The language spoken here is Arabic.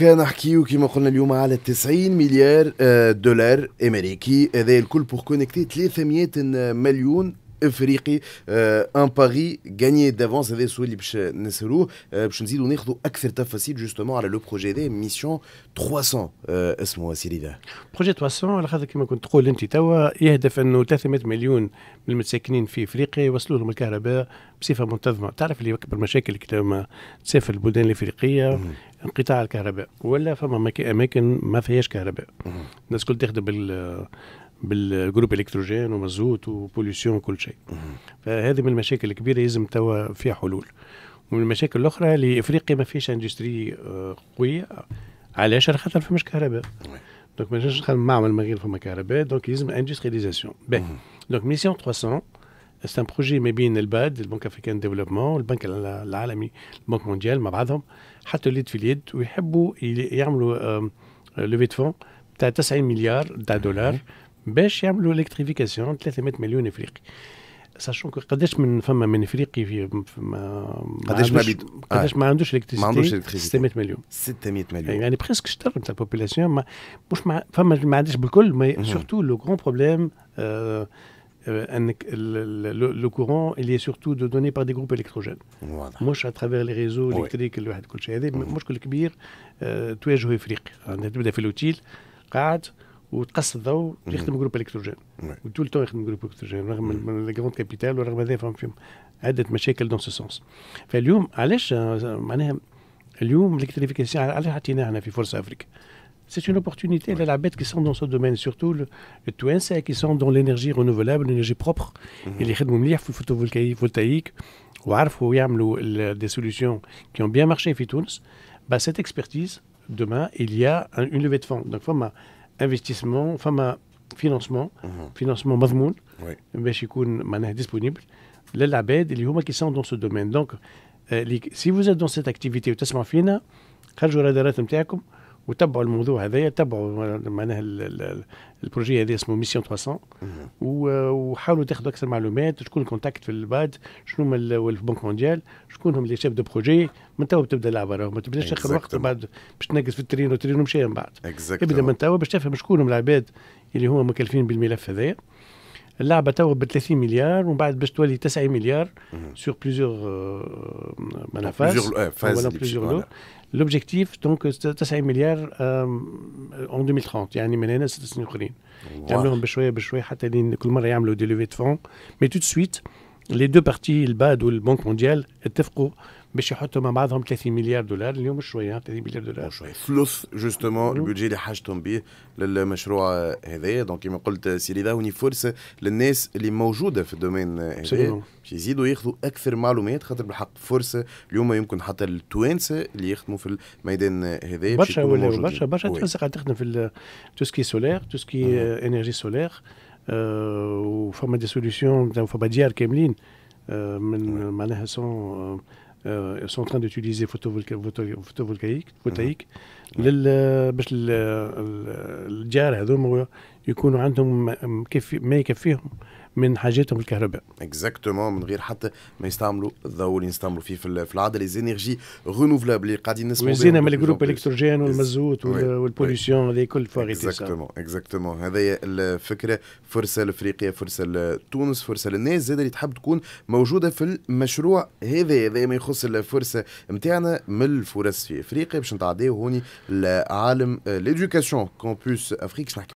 كان نحكيو كيما قلنا اليوم على 90 مليار آه، دولار امريكي هذا الكل بور كونكتي 300 مليون افريقي ان باغي غاني دافونس هذا السؤال اللي باش نسالوه آه، باش نزيدوا ناخذوا اكثر تفاصيل جوستومون على لو بروجي هذا ميسيون 300 اسمه سيري ذا بروجي 300 على خاطر كيما كنت تقول انت توا يهدف انه 300 مليون من المتساكنين في افريقيا يوصلوا لهم الكهرباء بصفه منتظمه تعرف اللي اكبر مشاكل كي تسافر البلدان الافريقيه انقطاع الكهرباء ولا فما اماكن ما فيهاش كهرباء الناس الكل تخدم بال بالجروب الكتروجين ومازوت وبوليسيون وكل شيء فهذه من المشاكل الكبيره لازم توا فيها حلول ومن المشاكل الاخرى اللي افريقيا ما فيش اندستري آه، قويه علاش خاطر فماش كهرباء دونك ما نجمش نخدم معمل من غير فما كهرباء دونك لازم اندستريزاسيون دونك ميسيون 300 سي ان بروجي ما بين الباد البنك افريكان ديفلوبمون والبنك العالمي البنك مونديال مع بعضهم حطوا اليد في اليد ويحبوا يعملوا لوفي فون تاع 90 مليار تاع دولار باش يعملوا الكتريفيكاسيون 300 مليون افريقي ساشون قداش من فما من افريقي في ما قداش ما بيد قداش ما عندوش الكتريسيتي آه. ما عندوش الكتريسيتي 600 مليون 600 مليون يعني بريسك شطر نتاع البوبولاسيون مش ما فما ما عندهاش بالكل سورتو لو كرون بروبليم Euh, le, courant, il est surtout donné par des groupes électrogènes. Moi, à travers les réseaux électriques, le mhm. moi, je suis le On fait l'outil, ou mhm. groupe électrogène. tout le temps, groupe électrogène. Mhm. La capitale, dans ce sens. mais aujourd'hui, allez, je, l'électrification, Afrique. C'est une opportunité. Ouais. la bête qui sont dans ce domaine, surtout le, le e qui sont dans l'énergie renouvelable, l'énergie propre. Mhm. Et les photovoltaïques, photovoltaïques, photovoltaïque, des solutions qui ont bien marché fit bah, cette expertise, demain, il y a une levée de fonds. Donc, un investissement, un financement, mm -hmm. financement mazmoun, est disponible. Les et les humains qui sont dans ce domaine. Donc, euh, si vous êtes dans cette activité, vous êtes fina, وتبعوا الموضوع هذايا تبعوا معناها البروجي هذا اسمه ميسيون 300 وحاولوا تاخذوا اكثر معلومات شكون الكونتاكت في الباد شنو هما البنك مونديال شكون هم اللي شاب دو بروجي من توا بتبدا اللعبه ما تبداش اخر وقت بعد باش تنقص في الترين والترين ومشى من بعد exactly. ابدا من توا باش تفهم شكون هم العباد اللي هما مكلفين بالملف هذايا L'arbitre est à 30 milliards, on va acheter 9 milliards mhm. sur plusieurs euh, euh, phases. L'objectif, donc, euh, c'est 9 milliards en 2030, c'est-à-dire d'ici à l'année 2030. On va le faire de suite, de suite, pour qu'ils faire de fonds. Mais tout de suite, لي دو بارتي الباد والبنك مونديال اتفقوا باش يحطوا مع بعضهم 30 مليار دولار اليوم شويه 30 مليار دولار شويه فلوس جوستومون البودجي اللي حاجتهم به للمشروع هذايا دونك كما قلت سيري داوني فرصه للناس اللي موجوده في الدومين هذايا باش يزيدوا ياخذوا اكثر معلومات خاطر بالحق فرصه اليوم يمكن حتى التوانسه اللي يخدموا في الميدان هذايا برشا برشا برشا تونس قاعد تخدم في توسكي سولير توسكي mm-hmm. انرجي سولير وفما دي سوليسيون فما ديار كاملين من معناها سون سون تران دوتيليزي فوتوفولكايك فوتايك باش الجار هذوما يكونوا عندهم ما يكفيهم من حاجاتهم الكهرباء اكزاكتومون من غير حتى ما يستعملوا الضوء اللي نستعملوا فيه في العاده لي زينيرجي رينوفلابل اللي قاعدين نسمعوا وزينا من الجروب الكتروجين والمازوت والبوليسيون هذا كل فوغي اكزاكتومون اكزاكتومون هذايا الفكره فرصه لافريقيا فرصه لتونس فرصه للناس زاد اللي تحب تكون موجوده في المشروع هذا هذا ما يخص الفرصه نتاعنا من الفرص في افريقيا باش نتعداو هوني لعالم ليدوكاسيون كومبوس افريك باش نحكي